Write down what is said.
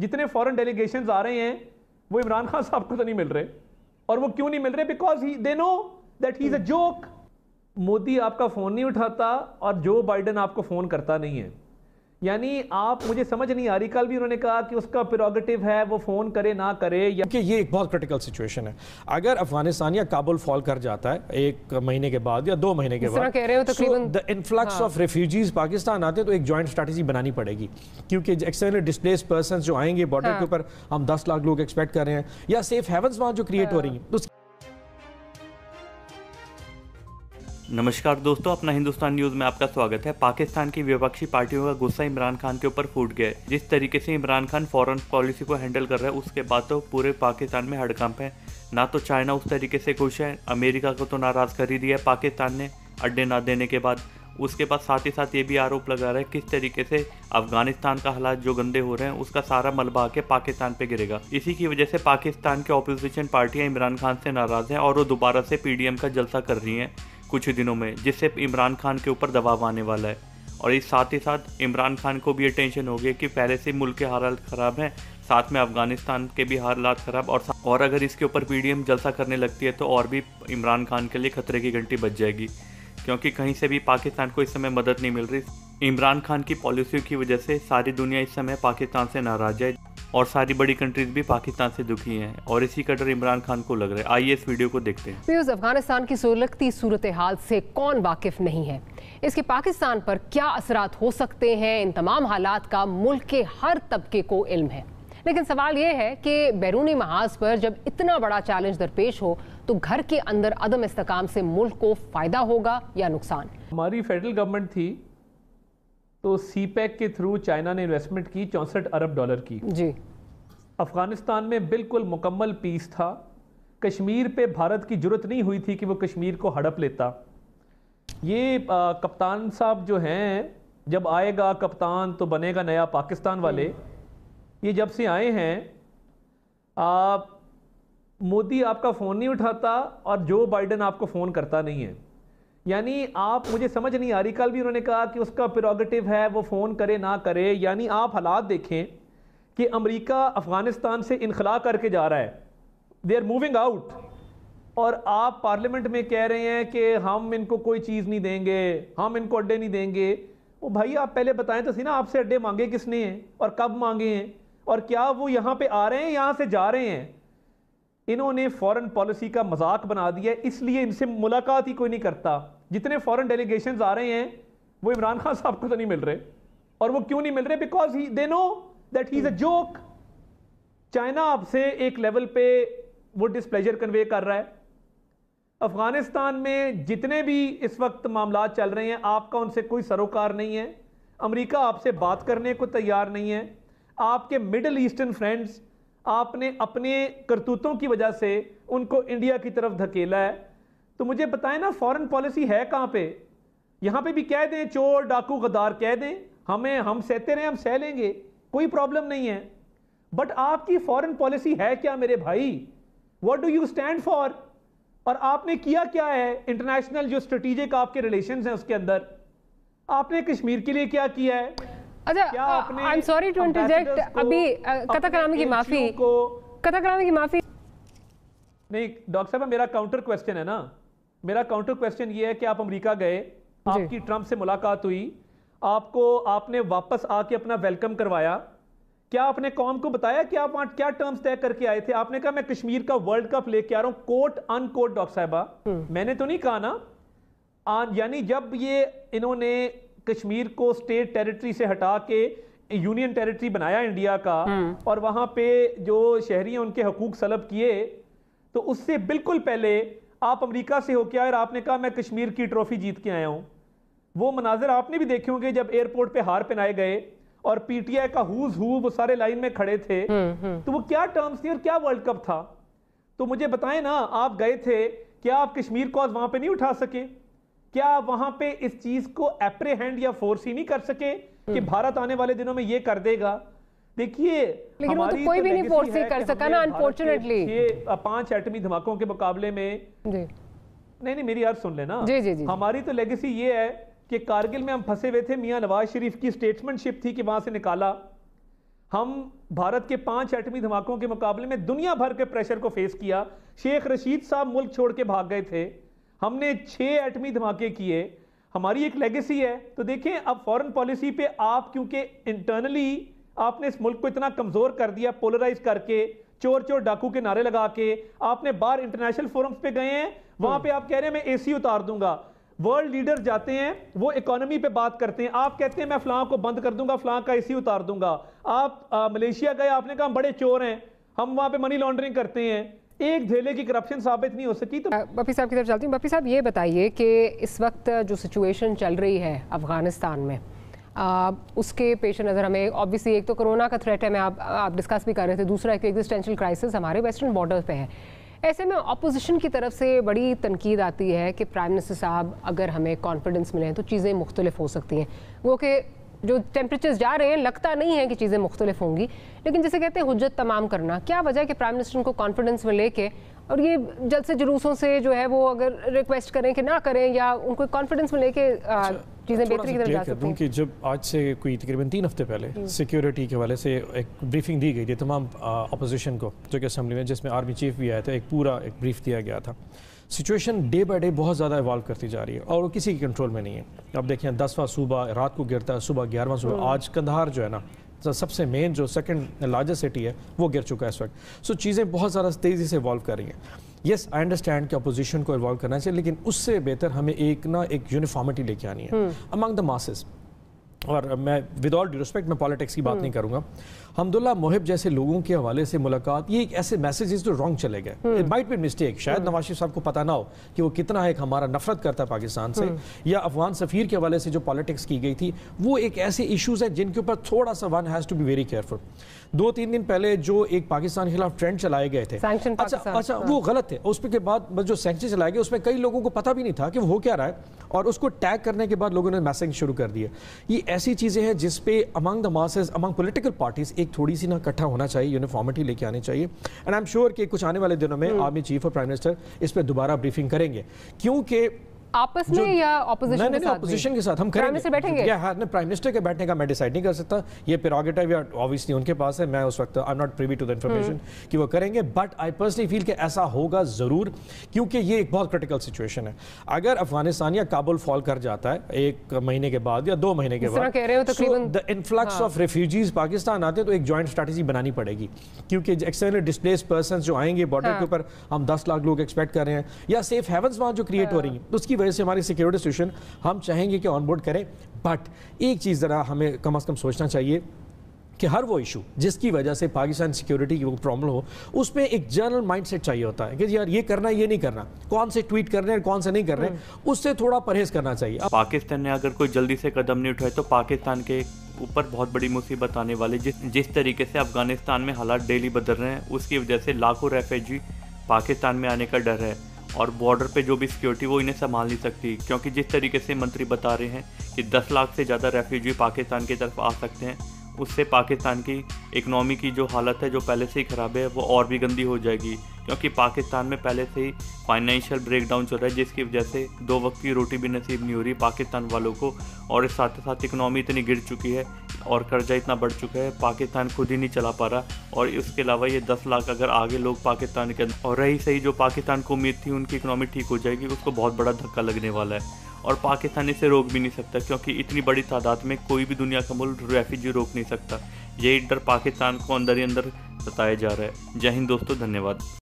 जितने foreign delegation आ रहे हैं वो इमरान खान साहब को तो नहीं मिल रहे और वो क्यों नहीं मिल रहे because he they know that he is a joke Modi आपका फ़ोन नहीं उठाता और जो बाइडन आपको फ़ोन करता नहीं है यानी आप मुझे समझ नहीं आ रही कल भी उन्होंने कहा कि उसका प्रोगेटिव है वो फ़ोन करे ना करे क्योंकि ये एक बहुत क्रिटिकल सिचुएशन है अगर अफगानिस्तान या काबुल फॉल कर जाता है एक महीने के बाद या दो महीने के बाद इनफ्लक्स ऑफ रेफ्यूजीज पाकिस्तान आते तो एक ज्वाइंट स्ट्रेटेजी बनानी पड़ेगी क्योंकि एक्सटर्नल डिस्प्लेस पर्सन जो आएंगे बॉर्डर हाँ। के ऊपर हम दस लाख लोग एक्सपेक्ट कर रहे हैं या सेफ हेवन वहां जो क्रिएट हो हाँ। रही है तो नमस्कार दोस्तों अपना हिंदुस्तान न्यूज में आपका स्वागत है पाकिस्तान की विपक्षी पार्टियों का गुस्सा इमरान खान के ऊपर फूट गया है जिस तरीके से इमरान खान फॉरेन पॉलिसी को हैंडल कर रहे हैं उसके बाद तो पूरे पाकिस्तान में हड़कंप है ना तो चाइना उस तरीके से खुश है अमेरिका को तो नाराज़ कर ही दिया है पाकिस्तान ने अड्डे ना देने के बाद उसके बाद साथ ही साथ ये भी आरोप लगा रहा है किस तरीके से अफगानिस्तान का हालात जो गंदे हो रहे हैं उसका सारा मलबा आके पाकिस्तान पे गिरेगा इसी की वजह से पाकिस्तान के ऑपोजिशन पार्टियां इमरान खान से नाराज़ हैं और वो दोबारा से पीडीएम का जलसा कर रही हैं कुछ ही दिनों में जिससे इमरान खान के ऊपर दबाव आने वाला है और इस साथ ही साथ इमरान खान को भी ये टेंशन हो कि पहले से मुल्क के हालात ख़राब हैं साथ में अफगानिस्तान के भी हालात ख़राब और और अगर इसके ऊपर पीडीएम जलसा करने लगती है तो और भी इमरान खान के लिए खतरे की घंटी बच जाएगी क्योंकि कहीं से भी पाकिस्तान को इस समय मदद नहीं मिल रही इमरान खान की पॉलिसियों की वजह से सारी दुनिया इस समय पाकिस्तान से नाराज है और सारी बड़ी कंट्रीज भी पाकिस्तान से दुखी हैं और इसी का डर इमरान खान को लग रहा है आइए इस वीडियो को देखते हैं फ्यूज अफगानिस्तान की सुलगती सूरत हाल से कौन वाकिफ नहीं है इसके पाकिस्तान पर क्या असरात हो सकते हैं इन तमाम हालात का मुल्क के हर तबके को इल्म है लेकिन सवाल यह है कि बैरूनी महाज पर जब इतना बड़ा चैलेंज दरपेश हो तो घर के अंदर अदम इस्तकाम से मुल्क को फ़ायदा होगा या नुकसान हमारी फेडरल गवर्नमेंट थी तो सी पैक e के थ्रू चाइना ने इन्वेस्टमेंट की चौंसठ अरब डॉलर की जी अफगानिस्तान में बिल्कुल मुकम्मल पीस था कश्मीर पे भारत की जरूरत नहीं हुई थी कि वो कश्मीर को हड़प लेता ये आ, कप्तान साहब जो हैं जब आएगा कप्तान तो बनेगा नया पाकिस्तान वाले ये जब से आए हैं आप मोदी आपका फ़ोन नहीं उठाता और जो बाइडन आपको फ़ोन करता नहीं है यानी आप मुझे समझ नहीं आ रही कल भी उन्होंने कहा कि उसका प्रोगेटिव है वो फ़ोन करे ना करे यानी आप हालात देखें कि अमेरिका अफ़गानिस्तान से इनखला करके जा रहा है दे आर मूविंग आउट और आप पार्लियामेंट में कह रहे हैं कि हम इनको कोई चीज़ नहीं देंगे हम इनको अड्डे नहीं देंगे वो भाई आप पहले बताएं तो सही ना आपसे अड्डे मांगे किसने हैं और कब मांगे हैं और क्या वो यहाँ पे आ रहे हैं यहाँ से जा रहे हैं इन्होंने फॉरेन पॉलिसी का मजाक बना दिया इसलिए इनसे मुलाकात ही कोई नहीं करता जितने फॉरेन डेलीगेशन आ रहे हैं वो इमरान खान साहब को तो नहीं मिल रहे और वो क्यों नहीं मिल रहे because he they know that he is a joke China आपसे एक लेवल पे वो डिस्प्लेजर कन्वे कर रहा है अफगानिस्तान में जितने भी इस वक्त मामला चल रहे हैं आपका उनसे कोई सरोकार नहीं है अमेरिका आपसे बात करने को तैयार नहीं है आपके मिडल ईस्टर्न फ्रेंड्स आपने अपने करतूतों की वजह से उनको इंडिया की तरफ धकेला है तो मुझे बताएं ना फॉरेन पॉलिसी है कहाँ पे यहाँ पे भी कह दें चोर डाकू गदार कह दें हमें हम सहते रहें हम सह लेंगे कोई प्रॉब्लम नहीं है बट आपकी फॉरेन पॉलिसी है क्या मेरे भाई what do you stand for और आपने किया क्या है इंटरनेशनल जो स्ट्रेटिजिक आपके रिलेशन हैं उसके अंदर आपने कश्मीर के लिए क्या किया है अच्छा अभी की माफी की माफी नहीं डॉक्टर साहब मेरा काउंटर क्वेश्चन है ना मेरा काउंटर क्वेश्चन ये है कि आप अमेरिका गए आपकी ट्रंप से मुलाकात हुई आपको आपने वापस आके अपना वेलकम करवाया क्या आपने कॉम को बताया कि आप वहां क्या टर्म्स तय करके आए थे आपने कहा मैं कश्मीर का वर्ल्ड कप लेके आ रहा हूं कोट अनकोट डॉक्टर साहबा हम्म। मैंने तो नहीं कहा ना यानी जब ये इन्होंने कश्मीर को स्टेट टेरिटरी से हटा के यूनियन टेरिटरी बनाया इंडिया का हम्म। और वहां पे जो शहरी हैं उनके हकूक सलब किए तो उससे बिल्कुल पहले आप अमेरिका से होके आए और आपने कहा मैं कश्मीर की ट्रॉफी जीत के आया हूं वो मनाजिर आपने भी देखे होंगे जब एयरपोर्ट पे हार पहनाए गए और पीटीआई का हुज हु वो सारे लाइन में खड़े थे हम्म, हम्म। तो वो क्या टर्म्स थी और क्या वर्ल्ड कप था तो मुझे बताएं ना आप गए थे क्या आप कश्मीर को आज वहां पे नहीं उठा सके क्या वहां पे इस चीज को एप्रेहेंड या फोर्स ही नहीं कर सके कि हम्म। भारत आने वाले दिनों में ये कर देगा देखिए लेकिन वो तो कोई भी नहीं फोर्स तो कर सका ना अनफॉर्चुनेटली ये पांच एटमी धमाकों के मुकाबले में जी नहीं नहीं मेरी यार सुन लेना जी जी जी हमारी तो लेगेसी ये है कि कारगिल में हम फंसे हुए थे मियां नवाज शरीफ की स्टेटमेंटशिप थी कि वहां से निकाला हम भारत के पांच एटमी धमाकों के मुकाबले में दुनिया भर के प्रेशर को फेस किया शेख रशीद साहब मुल्क छोड़ के भाग गए थे हमने छह एटमी धमाके किए हमारी एक लेगेसी है तो देखें अब फॉरेन पॉलिसी पे आप क्योंकि इंटरनली आपने इस मुल्क को इतना कमज़ोर कर दिया पोलराइज करके चोर चोर डाकू के नारे लगा के आपने बाहर इंटरनेशनल फोरम्स पे गए हैं वहां पे आप कह रहे हैं मैं एसी उतार दूंगा वर्ल्ड लीडर जाते हैं वो इकोनॉमी पे बात करते हैं आप कहते हैं मैं फ्लां को बंद कर दूंगा फ्लां का एसी उतार दूंगा आप आ, मलेशिया गए आपने कहा बड़े चोर हैं हम वहां पे मनी लॉन्ड्रिंग करते हैं एक झेले की करप्शन साबित नहीं हो सकी तो बपी साहब की तरफ चलती हूँ बपी साहब ये बताइए कि इस वक्त जो सिचुएशन चल रही है अफगानिस्तान में आ, उसके पेश नज़र हमें ऑब्वियसली एक तो कोरोना का थ्रेट है मैं आप आप डिस्कस भी कर रहे थे दूसरा एक एग्जिस्टेंशियल क्राइसिस हमारे वेस्टर्न बॉर्डर पे है ऐसे में अपोजिशन की तरफ से बड़ी तनकीद आती है कि प्राइम मिनिस्टर साहब अगर हमें कॉन्फिडेंस मिले तो चीज़ें मुख्तलिफ हो सकती हैं वो कि जो टेम्परेचर जा रहे हैं लगता नहीं है कि चीज़ें मुख्तलिफ होंगी लेकिन जैसे कहते हैं हजत तमाम करना क्या वजह है कि प्राइम मिनिस्टर को कॉन्फिडेंस में लेके और ये जल से जुलूसों से जो है वो अगर रिक्वेस्ट करें कि ना करें या उनको कॉन्फिडेंस में लेके अच्छा, चीज़ें बेहतर की तरफ जा सकती हैं जब आज से कोई तकरीबन तीन हफ्ते पहले सिक्योरिटी के हवाले से एक ब्रीफिंग दी गई थी तमाम अपोजिशन को जो कि असम्बली में जिसमें आर्मी चीफ भी आए थे एक पूरा एक ब्रीफ दिया गया था सिचुएशन डे बाई डे बहुत ज़्यादा इवाल्व करती जा रही है और वो किसी के कंट्रोल में नहीं है अब देखें दसवां सूबा रात को गिरता है सुबह ग्यारहवां सूबा हम्म। आज कंधार जो है ना सबसे मेन जो सेकंड लार्जेस्ट सिटी है वो गिर चुका है इस वक्त सो चीज़ें बहुत ज़्यादा तेज़ी से इवॉल्व कर रही हैं येस आई अंडरस्टैंड कि अपोजिशन को इवॉल्व करना चाहिए लेकिन उससे बेहतर हमें एक ना एक यूनिफॉर्मिटी लेके आनी है अमंग द मासेस और मैं विद ऑल रिस्पेक्ट मैं पॉलिटिक्स की बात हम्म। नहीं करूँगा हमदुल्ला मोहिब जैसे लोगों के हवाले से मुलाकात ये एक ऐसे मैसेज जो रॉन्ग चले गए इट माइट बी मिस्टेक शायद हम्म। नवाज साहब को पता ना हो कि वो कितना एक हमारा नफरत करता है पाकिस्तान से हम्म। या अफगान सफ़ीर के हवाले से जो पॉलिटिक्स की गई थी वो एक ऐसे इशूज़ है जिनके ऊपर थोड़ा सा one has to be very careful दो तीन दिन पहले जो एक पाकिस्तान के खिलाफ ट्रेंड चलाए गए थे अच्छा अच्छा वो हाँ। गलत है उस के बाद मतलब जो सेंक्शन चलाए गए उसमें कई लोगों को पता भी नहीं था कि वो हो क्या रहा है और उसको टैग करने के बाद लोगों ने मैसेज शुरू कर दिया ये ऐसी चीज़ें हैं जिसपे among the masses among political parties एक एक थोड़ी सी ना इकट्ठा होना चाहिए यूनिफॉर्मिटी लेके आनी चाहिए एंड आई एम श्योर कि कुछ आने वाले दिनों में हम्म। आर्मी चीफ और प्राइम मिनिस्टर इस पर दोबारा ब्रीफिंग करेंगे क्योंकि आपस में या ऑपोजिशन के साथ ऑपोजिशन के साथ हम प्राइम मिनिस्टर बैठेंगे या हाँ प्राइम मिनिस्टर के बैठने का मैं डिसाइड नहीं कर सकता ये प्रोगेटिव या ऑब्वियसली उनके पास है मैं उस वक्त I am not privy to the information कि वो करेंगे बट आई पर्सनली फील कि ऐसा होगा ज़रूर क्योंकि ये एक बहुत क्रिटिकल सिचुएशन है अगर अफगानिस्तान या काबुल फॉल कर जाता है एक महीने के बाद या दो महीने के बाद इन्फ्लक्स ऑफ रेफ्यूजीज पाकिस्तान आते तो एक ज्वाइंट स्ट्रेटेजी बनानी पड़ेगी क्योंकि एक्सटर्नल डिस्प्लेस पर्सन जो आएंगे बॉर्डर के हाँ। ऊपर हम दस लाख लोग एक्सपेक्ट कर रहे हैं या सेफ हेवंस वहां जो क्रिएट हो हाँ। रही है तो उसकी उसकी वजह से हमारी सिक्योरिटी सिचुएशन हम चाहेंगे कि ऑनबोर्ड करें बट एक चीज़ ज़रा हमें कम अज़ कम सोचना चाहिए कि हर वो इशू जिसकी वजह से पाकिस्तान सिक्योरिटी की वो प्रॉब्लम हो उसमें एक जनरल माइंडसेट चाहिए होता है कि यार ये करना ये नहीं करना कौन से ट्वीट कर रहे हैं कौन से नहीं कर रहे हैं हम्म। उससे थोड़ा परहेज करना चाहिए पाकिस्तान ने अगर कोई जल्दी से कदम नहीं उठाए तो पाकिस्तान के ऊपर बहुत बड़ी मुसीबत आने वाली जिस जिस तरीके से अफगानिस्तान में हालात डेली बदल रहे हैं उसकी वजह से लाखों रेफ्यूजी पाकिस्तान में आने का डर है और बॉर्डर पे जो भी सिक्योरिटी वो इन्हें संभाल नहीं सकती क्योंकि जिस तरीके से मंत्री बता रहे हैं कि 10 लाख से ज़्यादा रेफ्यूजी पाकिस्तान की तरफ आ सकते हैं उससे पाकिस्तान की इकनॉमी की जो हालत है जो पहले से ही ख़राब है वो और भी गंदी हो जाएगी क्योंकि पाकिस्तान में पहले से ही फाइनेंशियल ब्रेकडाउन चल रहा है जिसकी वजह से दो वक्त की रोटी भी नसीब नहीं हो रही पाकिस्तान वालों को और साथ ही साथ इकनॉमी इतनी गिर चुकी है और कर्जा इतना बढ़ चुका है पाकिस्तान खुद ही नहीं चला पा रहा और इसके अलावा ये दस लाख अगर आगे लोग पाकिस्तान के और रही सही जो पाकिस्तान को उम्मीद थी उनकी इकनॉमी ठीक हो जाएगी उसको बहुत बड़ा धक्का लगने वाला है और पाकिस्तान इसे रोक भी नहीं सकता क्योंकि इतनी बड़ी तादाद में कोई भी दुनिया का मुल्क रेफ्यूजी रोक नहीं सकता यही डर पाकिस्तान को अंदर ही अंदर बताया जा रहा है जय हिंद दोस्तों धन्यवाद